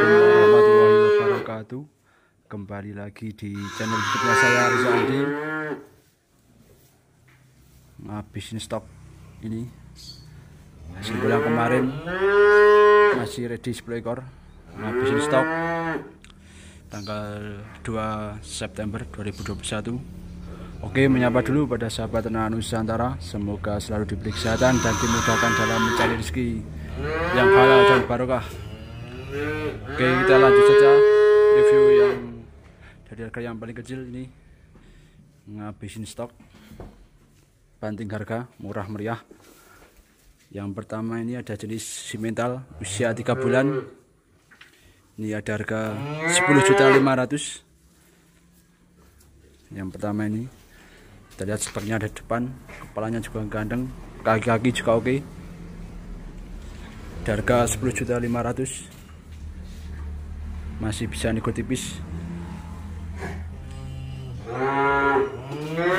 Assalamualaikum warahmatullahi wabarakatuh. Kembali lagi di channel youtube saya Riza Andi. Ngabisin stok ini hasil bulan kemarin masih ready 10 ekor ngabisin stok tanggal 2 September 2021 Oke, menyapa dulu pada sahabat tenaga Nusantara. Semoga selalu diberi kesehatan dan dimudahkan dalam mencari rezeki yang halal dan barokah. Oke kita lanjut saja review yang dari harga yang paling kecil ini ngabisin stok banting harga murah meriah yang pertama ini ada jenis simental usia 3 bulan ini ada harga juta 10.500 yang pertama ini kita lihat sepertinya ada depan kepalanya juga gandeng kaki-kaki juga oke okay. harga 10.500 masih bisa nego tipis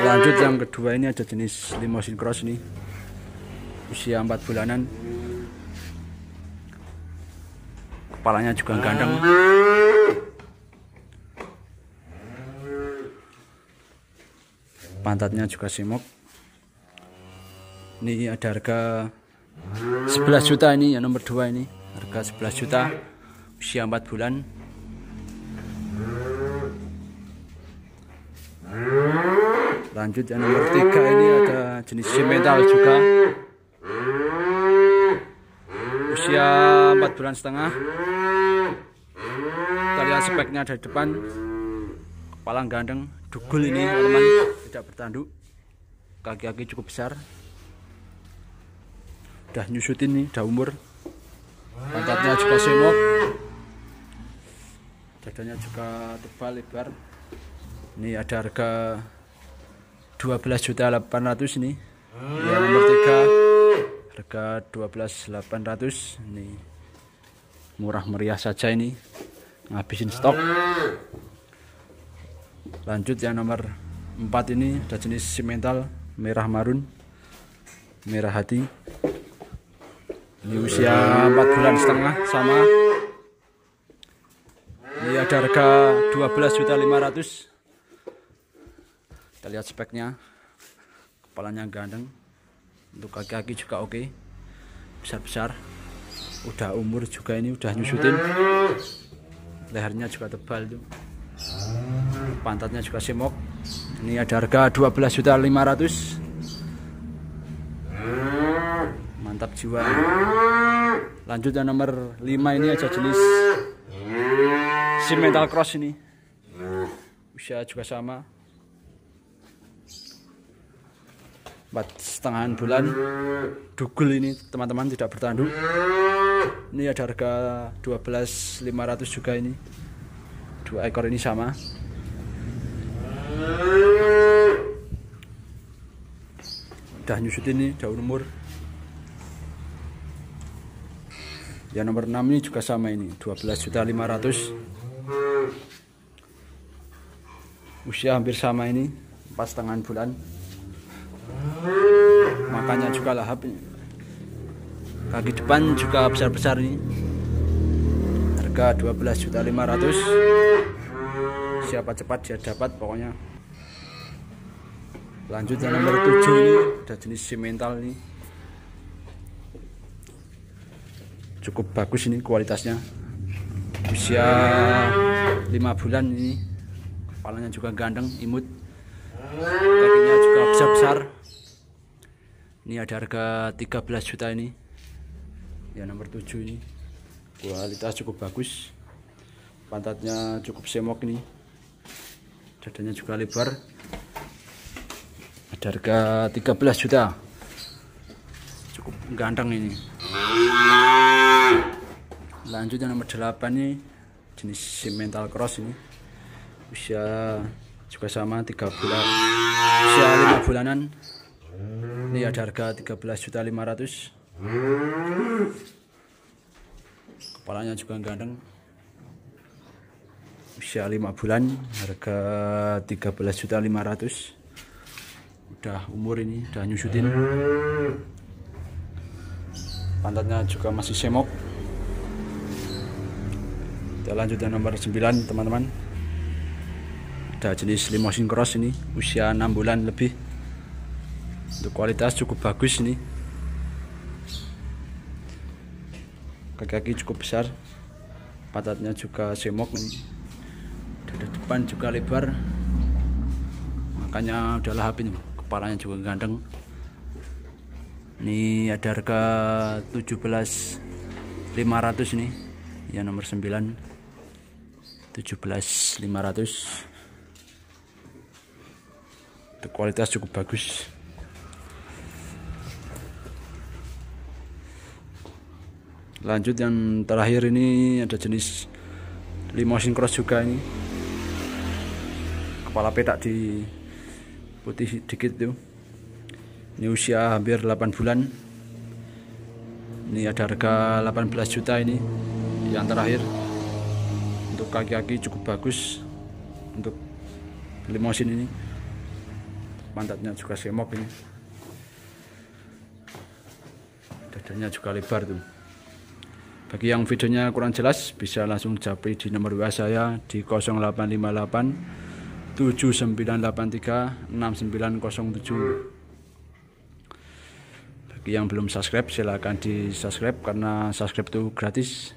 lanjut yang kedua ini ada jenis limousine cross ini usia 4 bulanan kepalanya juga gandeng pantatnya juga simok ini ada harga 11 juta ini yang nomor 2 ini harga 11 juta usia 4 bulan lanjut yang nomor tiga ini ada jenis simental juga usia 4 bulan setengah kita lihat speknya dari depan kepala gandeng dugul ini teman-teman tidak bertanduk kaki-kaki cukup besar udah nyusutin nih udah umur pantatnya juga semok dadanya juga tebal lebar ini ada harga 12 juta 800 ini hmm. yang nomor 3 harga 12 800 ini murah meriah saja ini ngabisin stok lanjut yang nomor 4 ini ada jenis simental merah marun merah hati ini usia 4 bulan setengah sama ini ada harga 12 juta 12.500 kita lihat speknya kepalanya gandeng untuk kaki-kaki juga oke okay. besar-besar udah umur juga ini udah nyusutin lehernya juga tebal tuh pantatnya juga semok ini ada harga juta 12.500 mantap jiwa lanjut yang nomor 5 ini aja jenis si metal cross ini usia juga sama empat setengah bulan dugul ini teman-teman tidak bertanduk ini ada harga 12.500 juga ini dua ekor ini sama udah nyusut ini daun umur yang nomor 6 ini juga sama ini 12.500 usia hampir sama ini empat setengah bulan makanya juga lahap ini kaki depan juga besar-besar ini harga 12.500 siapa cepat dia dapat pokoknya lanjut yang nomor 7 ini ada jenis simental ini cukup bagus ini kualitasnya usia 5 bulan ini kepalanya juga gandeng imut kakinya juga besar-besar ini ada harga 13 juta ini ya nomor 7 ini kualitas cukup bagus pantatnya cukup semok ini, dadanya juga lebar ada harga 13 juta cukup ganteng ini lanjut yang nomor 8 ini jenis simental cross ini usia juga sama 3 bulan usia 5 bulanan ini ada harga 13.500. Kepalanya juga gandeng. Usia 5 bulan, harga 13.500. Udah umur ini, udah nyusutin. Pantatnya juga masih semok. Kita lanjut yang nomor 9, teman-teman. Ada jenis limousine cross ini, usia 6 bulan lebih untuk kualitas cukup bagus ini kaki-kaki cukup besar patatnya juga semok nih dari depan juga lebar makanya udah udahlah ini kepalanya juga gandeng ini ada harga 17.500 nih ya nomor 9 17.500 kualitas cukup bagus lanjut yang terakhir ini ada jenis limousine cross juga ini kepala petak di putih dikit tuh ini usia hampir 8 bulan ini ada harga 18 juta ini yang terakhir untuk kaki-kaki cukup bagus untuk limousine ini pantatnya juga semok ini dadanya juga lebar tuh bagi yang videonya kurang jelas bisa langsung japri di nomor WA saya di 0858 7983 6907. Bagi yang belum subscribe silahkan di subscribe karena subscribe itu gratis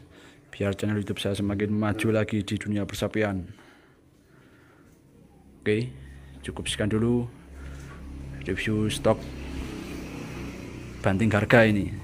biar channel YouTube saya semakin maju lagi di dunia persapian. Oke, cukup sekian dulu review stok banting harga ini.